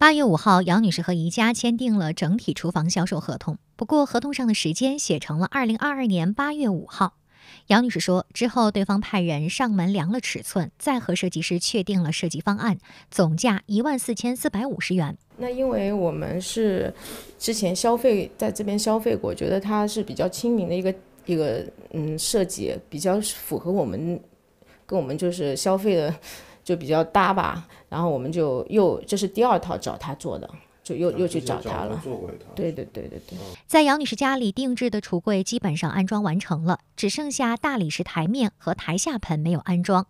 八月五号，杨女士和宜家签订了整体厨房销售合同，不过合同上的时间写成了二零二二年八月五号。杨女士说，之后对方派人上门量了尺寸，再和设计师确定了设计方案，总价一万四千四百五十元。那因为我们是之前消费在这边消费过，觉得它是比较亲民的一个一个嗯设计，比较符合我们跟我们就是消费的。就比较搭吧，然后我们就又这是第二套找他做的，就又又去找他了。对对对对对，在杨女士家里定制的橱柜基本上安装完成了，只剩下大理石台面和台下盆没有安装。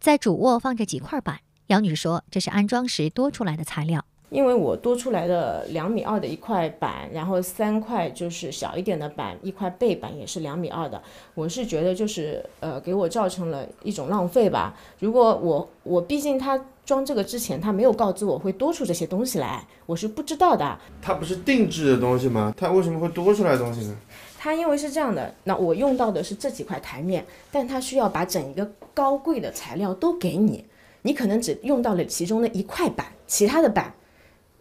在主卧放着几块板，杨女士说这是安装时多出来的材料。因为我多出来的两米二的一块板，然后三块就是小一点的板，一块背板也是两米二的，我是觉得就是呃给我造成了一种浪费吧。如果我我毕竟他装这个之前他没有告知我会多出这些东西来，我是不知道的。它不是定制的东西吗？它为什么会多出来东西呢？它因为是这样的，那我用到的是这几块台面，但它需要把整一个高贵的材料都给你，你可能只用到了其中的一块板，其他的板。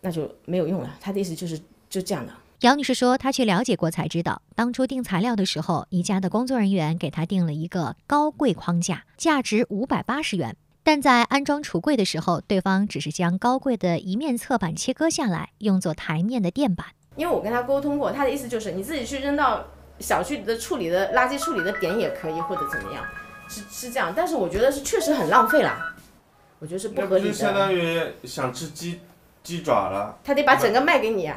那就没有用了。他的意思就是就这样的。杨女士说，她去了解过才知道，当初订材料的时候，宜家的工作人员给她订了一个高柜框架，价值五百八十元。但在安装橱柜的时候，对方只是将高柜的一面侧板切割下来，用作台面的垫板。因为我跟他沟通过，他的意思就是你自己去扔到小区的处理的垃圾处理的点也可以，或者怎么样，是是这样。但是我觉得是确实很浪费啦，我觉得是不合理的。相当于想吃鸡？鸡爪了，他得把整个卖给你。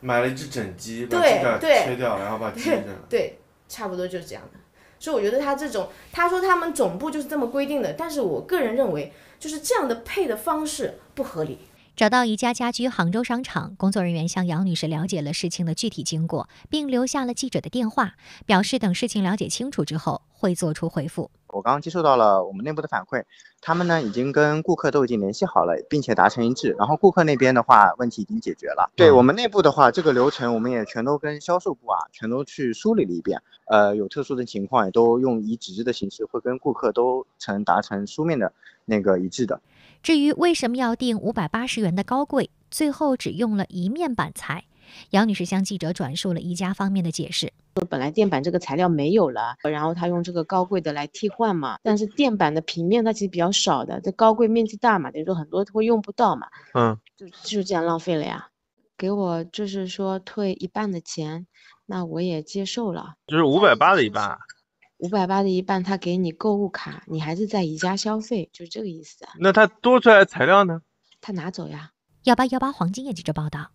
买了一只整鸡，把鸡爪切掉，然后把鸡整了。对，差不多就是这样的。所以我觉得他这种，他说他们总部就是这么规定的，但是我个人认为，就是这样的配的方式不合理。找到宜家家居杭州商场工作人员，向杨女士了解了事情的具体经过，并留下了记者的电话，表示等事情了解清楚之后会做出回复。我刚刚接受到了我们内部的反馈，他们呢已经跟顾客都已经联系好了，并且达成一致。然后顾客那边的话，问题已经解决了。对我们内部的话，这个流程我们也全都跟销售部啊全都去梳理了一遍。呃，有特殊的情况，也都用以纸质的形式会跟顾客都曾达成书面的那个一致的。至于为什么要订五百八十元的高柜，最后只用了一面板材，杨女士向记者转述了宜家方面的解释。本来垫板这个材料没有了，然后他用这个高柜的来替换嘛。但是垫板的平面它其实比较少的，这高柜面积大嘛，等于说很多会用不到嘛。嗯，就就这样浪费了呀。给我就是说退一半的钱，那我也接受了，就是五百八的一半。五百八的一半，他给你购物卡，你还是在宜家消费，就是这个意思啊。那他多出来的材料呢？他拿走呀。幺八幺八黄金也记者报道。